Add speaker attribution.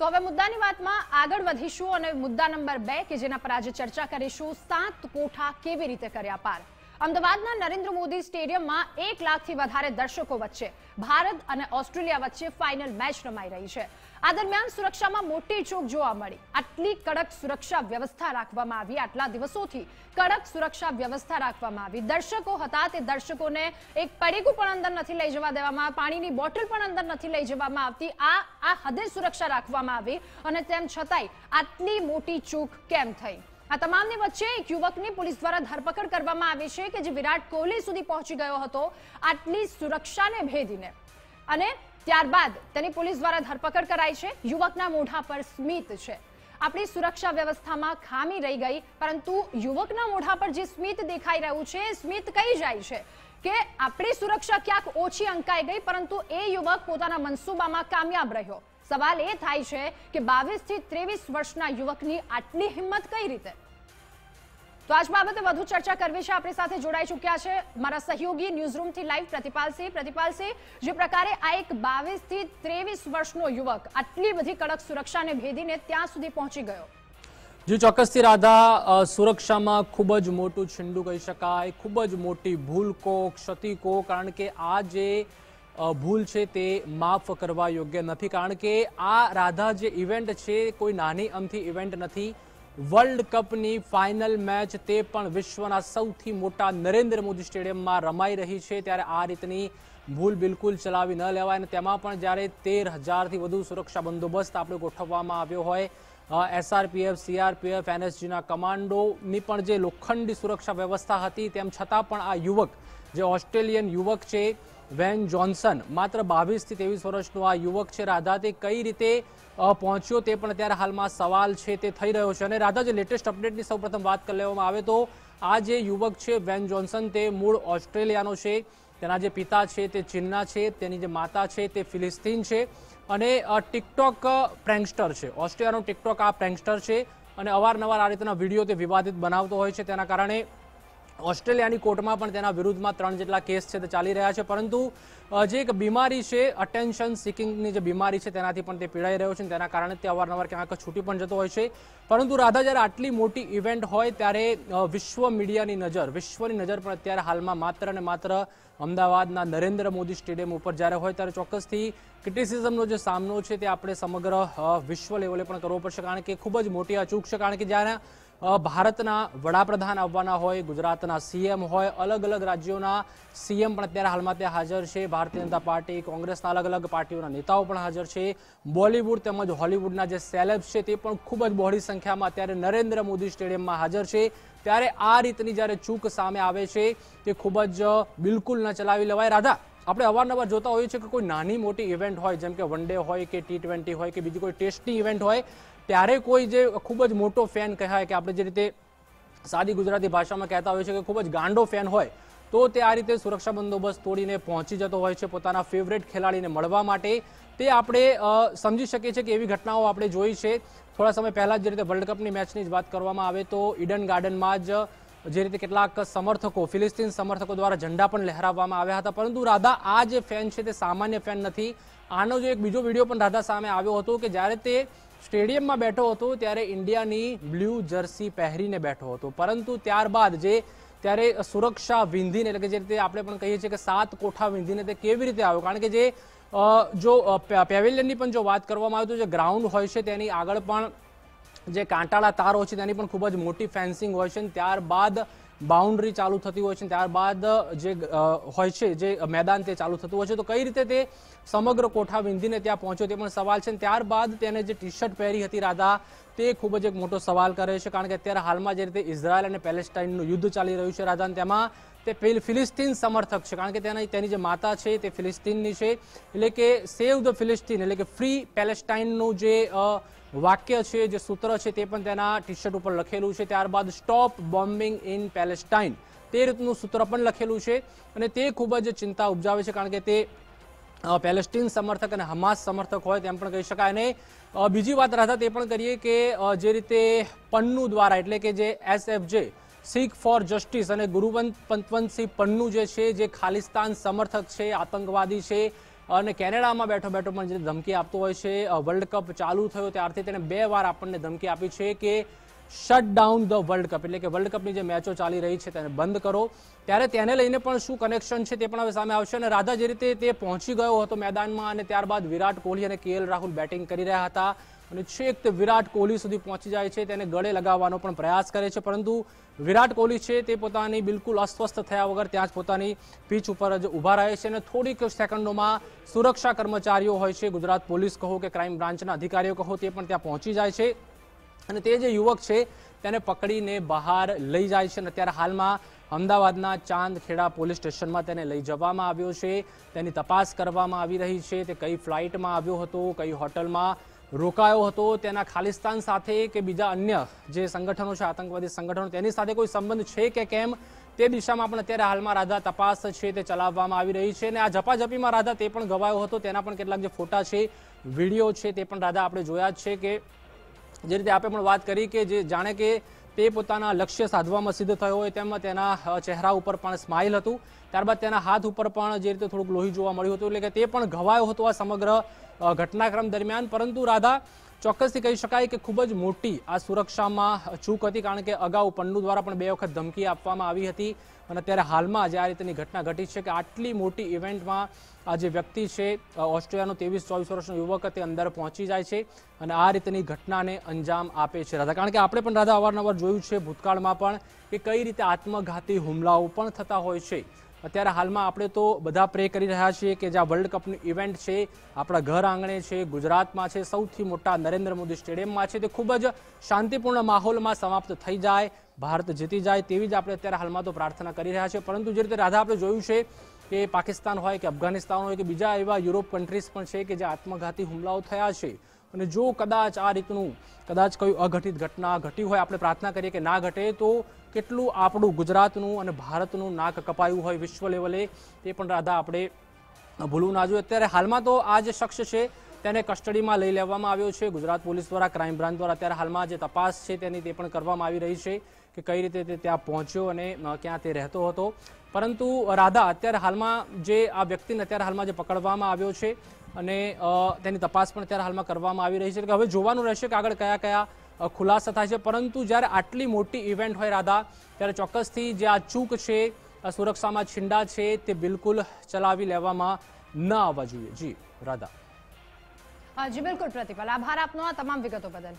Speaker 1: તો હવે મુદ્દાની વાતમાં આગળ વધીશું અને મુદ્દા નંબર બે કે જેના પર આજે ચર્ચા કરીશું સાત કોઠા કેવી રીતે કર્યા પાર અમદાવાદના નરેન્દ્ર મોદી સ્ટેડિયમમાં એક લાખથી વધારે દર્શકો વચ્ચે ભારત અને ઓસ્ટ્રેલિયા વચ્ચે ફાઇનલ મેચ રમાઈ રહી છે આ દરમિયાન સુરક્ષામાં મોટી ચૂક જોવા મળી આટલી કડક સુરક્ષા વ્યવસ્થા રાખવામાં આવી આટલા દિવસોથી કડક સુરક્ષા વ્યવસ્થા રાખવામાં આવી દર્શકો હતા તે દર્શકોને એક પડીકું પણ અંદર નથી લઈ જવા દેવામાં પાણીની બોટલ પણ અંદર નથી લઈ જવામાં આવતી આ આ હદે સુરક્ષા રાખવામાં આવી અને તેમ છતાંય આટલી મોટી ચૂક કેમ થઈ આ તમામની વચ્ચે એક યુવકની પોલીસ દ્વારા ધરપકડ કરવામાં આવી છે કે જે વિરાટ કોહલી સુધી પહોંચી ગયો હતો આટલી સુરક્ષાને ભેદીને અને ત્યારબાદ તેની પોલીસ દ્વારા ધરપકડ કરાઈ છે યુવકના મોઢા પર સ્મિત છે આપણી સુરક્ષા વ્યવસ્થામાં ખામી રહી ગઈ પરંતુ યુવકના મોઢા પર જે સ્મિત દેખાઈ રહ્યું છે સ્મિત કઈ જાય છે કે આપણી સુરક્ષા ક્યાંક ઓછી અંકાઈ ગઈ પરંતુ એ યુવક પોતાના મનસૂબામાં કામયાબ રહ્યો સવાલ એ થાય છે કે બાવીસ થી ત્રેવીસ વર્ષના યુવકની આટલી હિંમત કઈ રીતે તો આજ બાબતે વધુ ચર્ચા કરવી છે આપણી સાથે જોડાઈ ચૂક્યા છે મારા સહયોગી ન્યૂઝરૂમ થી લાઈવ પ્રતિપાલસિંહ પ્રતિપાલસિંહ જે પ્રકારે આ એક બાવીસ થી ત્રેવીસ વર્ષનો યુવક આટલી બધી કડક સુરક્ષાને ભેદીને ત્યાં સુધી પહોંચી ગયો
Speaker 2: જો ચોક્કસથી રાધા સુરક્ષામાં ખૂબ જ મોટું છિંડું કહી શકાય ખૂબ જ મોટી ભૂલ કો ક્ષતિ કો કારણ કે આ જે ભૂલ છે તે માફ કરવા યોગ્ય નથી કારણ કે આ રાધા જે ઇવેન્ટ છે કોઈ નાની અમથી ઇવેન્ટ નથી વર્લ્ડ કપની ફાઇનલ મેચ તે પણ વિશ્વના સૌથી મોટા નરેન્દ્ર મોદી સ્ટેડિયમમાં રમાઈ રહી છે ત્યારે આ રીતની ભૂલ બિલકુલ ચલાવી ન લેવાય અને તેમાં પણ જ્યારે તેર હજારથી વધુ સુરક્ષા બંદોબસ્ત આપણે ગોઠવવામાં આવ્યો હોય એસઆરપીએફ સીઆરપીએફ એનએસજીના કમાન્ડોની પણ જે લોખંડી સુરક્ષા વ્યવસ્થા હતી તેમ છતાં પણ આ યુવક જે ઓસ્ટ્રેલિયન યુવક છે વેન જોન્સન માત્ર બાવીસથી ત્રેવીસ વર્ષનો આ યુવક છે રાધા તે કઈ રીતે પહોંચ્યો તે પણ અત્યારે હાલમાં સવાલ છે તે થઈ રહ્યો છે અને રાધા જે લેટેસ્ટ અપડેટની સૌપ્રથમ વાત કરી લેવામાં આવે તો આ જે યુવક છે વેન જોન્સન તે મૂળ ઓસ્ટ્રેલિયાનો છે તેના જે પિતા છે તે ચીનના છે તેની જે માતા છે તે ફિલિસ્તીન છે અને ટિકટોક પ્રેન્કસ્ટર છે ઓસ્ટ્રેલિયાનો ટિકટોક આ પ્રેન્કસ્ટર છે અને અવારનવાર આ રીતના વિડીયો તે વિવાદિત બનાવતો હોય છે તેના કારણે ઓસ્ટ્રેલિયાની કોર્ટમાં પણ તેના વિરુદ્ધમાં ત્રણ જેટલા કેસ છે તે ચાલી રહ્યા છે પરંતુ જે એક બીમારી છે અટેન્શન સિકિંગની જે બીમારી છે તેનાથી પણ તે પીડાઈ રહ્યો છે તેના કારણે તે અવારનવાર ક્યાંક છૂટી પણ જતો હોય છે પરંતુ રાધા જ્યારે આટલી મોટી ઇવેન્ટ હોય ત્યારે વિશ્વ મીડિયાની નજર વિશ્વની નજર પણ અત્યારે હાલમાં માત્ર અને માત્ર અમદાવાદના નરેન્દ્ર મોદી સ્ટેડિયમ ઉપર જ્યારે હોય ત્યારે ચોક્કસથી ક્રિટિસિઝમનો જે સામનો છે તે આપણે સમગ્ર વિશ્વ લેવલે પણ કરવો પડશે કારણ કે ખૂબ જ મોટી અચૂક છે કારણ કે જ્યારે ભારતના વડાપ્રધાન આવવાના હોય ગુજરાતના સીએમ હોય અલગ અલગ રાજ્યોના સીએમ પણ અત્યારે હાલમાં ત્યાં હાજર છે ભારતીય જનતા પાર્ટી કોંગ્રેસના અલગ અલગ પાર્ટીઓના નેતાઓ પણ હાજર છે બોલિવૂડ તેમજ હોલિવૂડના જે સેલેબ્સ છે તે પણ ખૂબ જ બહોળી સંખ્યામાં અત્યારે નરેન્દ્ર મોદી સ્ટેડિયમમાં હાજર છે ત્યારે આ રીતની જ્યારે ચૂક સામે આવે છે તે ખૂબ જ બિલકુલ ન ચલાવી લેવાય રાધા આપણે અવારનવાર જોતા હોઈએ છીએ કે કોઈ નાની મોટી ઇવેન્ટ હોય જેમ કે વન ડે હોય કે ટી ટ્વેન્ટી હોય કે બીજી કોઈ ટેસ્ટની ઇવેન્ટ હોય ત્યારે કોઈ જે ખૂબ જ મોટો ફેન કહેવાય કે આપણે જે રીતે સાદી ગુજરાતી ભાષામાં કહેતા હોય છે કે ખૂબ જ ગાંડો ફેન હોય તો તે આ રીતે સુરક્ષા બંદોબસ્ત તોડીને પહોંચી જતો હોય છે પોતાના ફેવરેટ ખેલાડીને મળવા માટે તે આપણે સમજી શકીએ છીએ કે એવી ઘટનાઓ આપણે જોઈ છે થોડા સમય પહેલાં જે રીતે વર્લ્ડ કપની મેચની જ વાત કરવામાં આવે તો ઈડન ગાર્ડનમાં જ જે રીતે કેટલાક સમર્થકો ફિલિસ્તીન સમર્થકો દ્વારા ઝંડા પણ લહેરાવવામાં આવ્યા હતા પરંતુ રાધા આ જે ફેન છે તે સામાન્ય ફેન નથી આનો જે એક બીજો વિડીયો પણ રાધા સામે આવ્યો હતો કે જ્યારે તે સ્ટેડિયમમાં બેઠો હતો ત્યારે ઇન્ડિયાની બ્લુ જર્સી પહેરીને બેઠો હતો પરંતુ ત્યારબાદ જે ત્યારે સુરક્ષા વિંધીને એટલે કે જે રીતે આપણે પણ કહીએ છીએ કે સાત કોઠા વિંધીને તે કેવી રીતે આવ્યો કારણ કે જે જો પેવેલિયનની પણ જો વાત કરવામાં આવે તો જે ગ્રાઉન્ડ હોય છે તેની આગળ પણ જે કાંટાળા તારો છે તેની પણ ખૂબ જ મોટી ફેન્સિંગ હોય છે ત્યારબાદ બાઉન્ડ્રી ચાલુ થતી હોય છે ત્યારબાદ જે હોય છે જે મેદાન તે ચાલુ થતું હોય છે તો કઈ રીતે તે સમગ્ર કોઠા વિંધીને ત્યાં પહોંચ્યો તે પણ સવાલ છે ત્યારબાદ તેને જે ટી શર્ટ પહેરી હતી રાધા તે ખૂબ જ એક મોટો સવાલ કરે છે કારણ કે અત્યારે હાલમાં જે રીતે ઇઝરાયલ અને પેલેસ્ટાઇનનું યુદ્ધ ચાલી રહ્યું છે રાધા તેમાં તે ફિલિસ્તીન સમર્થક છે કારણ કે તેના તેની જે માતા છે તે ફિલિસ્તીનની છે એટલે કે સેવ ધ ફિલિસ્તીન એટલે કે ફ્રી પેલેસ્ટાઇનનું જે વાક્ય છે જે સૂત્ર છે તે પણ તેના ટી શર્ટ ઉપર લખેલું છે ત્યારબાદ સ્ટોપ બોમ્બિંગ ઇન પેલેસ્ટાઇન તે રીતનું સૂત્ર પણ લખેલું છે અને તે ખૂબ જ ચિંતા ઉપજાવે છે કારણ કે તે પેલેસ્ટીન સમર્થક અને હમાસ સમર્થક હોય તેમ પણ કહી શકાય અને બીજી વાત રાધા તે પણ કરીએ કે જે રીતે પન્નુ દ્વારા એટલે કે જે એસ જે શીખ ફોર જસ્ટિસ અને ગુરુવંત પંતવંતસિંહ પન્નુ જે છે જે ખાલિસ્તાન સમર્થક છે આતંકવાદી છે અને કેનેડામાં બેઠો બેઠો પણ જે ધમકી આપતો હોય છે વર્લ્ડ કપ ચાલુ થયો ત્યારથી તેણે બે વાર આપણને ધમકી આપી છે કે shut down the world cup એટલે કે વર્લ્ડ કપની જે મેચો ચાલી રહી છે તેને બંધ કરો ત્યારે તેને લઈને પણ શું કનેક્શન છે તે પણ હવે સામે આવશે અને રાધા જે રીતે તે પહોંચી ગયો હતો મેદાનમાં અને ત્યારબાદ વિરાટ કોહલી અને કેએલ રાહુલ બેટિંગ કરી રહ્યા હતા અને છેક તે વિરાટ કોહલી સુધી પહોંચી જાય છે તેને ગળે લગાવવાનો પણ પ્રયાસ કરે છે પરંતુ વિરાટ કોહલી છે તે પોતાની બિલકુલ અસ્વસ્થ થયા વગર ત્યાં જ પોતાની પીચ ઉપર જ ઊભા રહે છે અને થોડીક સેકન્ડોમાં સુરક્ષા કર્મચારીઓ હોય છે ગુજરાત પોલીસ કહો કે ક્રાઇમ બ્રાન્ચના અધિકારીઓ કહો તે પણ ત્યાં પહોંચી જાય છે અને તે જે યુવક છે તેને પકડીને બહાર લઈ જાય છે અને અત્યારે હાલમાં અમદાવાદના ચાંદખેડા પોલીસ સ્ટેશનમાં તેને લઈ જવામાં આવ્યો છે તેની તપાસ કરવામાં આવી રહી છે તે કઈ ફ્લાઇટમાં આવ્યો હતો કઈ હોટલમાં રોકાયો હતો તેના ખાલિસ્તાન સાથે કે બીજા અન્ય જે સંગઠનો છે આતંકવાદી સંગઠનો તેની સાથે કોઈ સંબંધ છે કે કેમ તે દિશામાં પણ અત્યારે હાલમાં રાધા તપાસ છે તે ચલાવવામાં આવી રહી છે અને આ ઝપાઝપીમાં રાધા તે પણ ગવાયો હતો તેના પણ કેટલાક જે ફોટા છે વિડીયો છે તે પણ રાધા આપણે જોયા જ છે કે જે રીતે આપણે પણ વાત કરી કે જે જાણે કે તે પોતાના લક્ષ્ય સાધવામાં સિદ્ધ થયો હોય તેમજ તેના ચહેરા ઉપર પણ સ્માઇલ હતું ત્યારબાદ તેના હાથ ઉપર પણ જે રીતે થોડુંક લોહી જોવા મળ્યું હતું એટલે કે તે પણ ઘવાયો હતો આ સમગ્ર ઘટનાક્રમ દરમિયાન પરંતુ રાધા ચોક્કસથી કહી શકાય કે ખૂબ જ મોટી આ સુરક્ષામાં ચૂક હતી કારણ કે અગાઉ પન્નુ દ્વારા પણ બે વખત ધમકી આપવામાં આવી હતી અને ત્યારે હાલમાં જે આ રીતની ઘટના ઘટી છે કે આટલી મોટી ઇવેન્ટમાં આ જે વ્યક્તિ છે ઓસ્ટ્રેલિયાનો ત્રેવીસ ચોવીસ વર્ષનો યુવક તે અંદર પહોંચી જાય છે અને આ રીતની ઘટનાને અંજામ આપે છે રાધા કારણ કે આપણે પણ રાધા અવારનવાર જોયું છે ભૂતકાળમાં પણ કે કઈ રીતે આત્મઘાતી હુમલાઓ પણ થતા હોય છે અત્યારે હાલમાં આપણે તો બધા પ્રે કરી રહ્યા છીએ કે જે આ વર્લ્ડ કપની ઇવેન્ટ છે આપણા ઘર આંગણે છે ગુજરાતમાં છે સૌથી મોટા નરેન્દ્ર મોદી સ્ટેડિયમમાં છે તે ખૂબ જ શાંતિપૂર્ણ માહોલમાં સમાપ્ત થઈ જાય ભારત જીતી જાય તેવી જ આપણે અત્યારે હાલમાં તો પ્રાર્થના કરી રહ્યા છીએ પરંતુ જે રીતે રાધા આપણે જોયું છે કે પાકિસ્તાન હોય કે અફઘાનિસ્તાન હોય કે બીજા એવા યુરોપ કન્ટ્રીઝ પણ છે કે જે આત્મઘાતી હુમલાઓ થયા છે અને જો કદાચ આ રીતનું કદાચ કયું અઘટિત ઘટના ઘટી હોય આપણે પ્રાર્થના કરીએ કે ના ઘટે તો કેટલું આપણું ગુજરાતનું અને ભારતનું નાક કપાયું હોય વિશ્વ લેવલે તે પણ રાધા આપણે ભૂલવું ના જોઈએ અત્યારે હાલમાં તો આ જે શખ્સ છે તેને કસ્ટડીમાં લઈ લેવામાં આવ્યો છે ગુજરાત પોલીસ દ્વારા ક્રાઇમ બ્રાન્ચ દ્વારા અત્યારે હાલમાં જે તપાસ છે તેની તે પણ કરવામાં આવી રહી છે કે કઈ રીતે તે ત્યાં પહોંચ્યો અને ક્યાં તે રહેતો હતો પરંતુ રાધા અત્યારે હાલમાં જે આ વ્યક્તિને અત્યારે હાલમાં જે પકડવામાં આવ્યો છે અને તેની તપાસ પણ અત્યારે હાલમાં કરવામાં આવી રહી છે એટલે હવે જોવાનું રહેશે કે આગળ કયા કયા ખુલાસા થાય છે પરંતુ જ્યારે આટલી મોટી ઇવેન્ટ હોય રાધા ત્યારે ચોક્કસથી જે આ ચૂક છે સુરક્ષામાં છીંડા છે તે બિલકુલ ચલાવી લેવામાં ન આવવા જોઈએ જી રાધા
Speaker 1: જી બિલકુલ પ્રતિભાલ આભાર આપનો આ તમામ વિગતો બદલ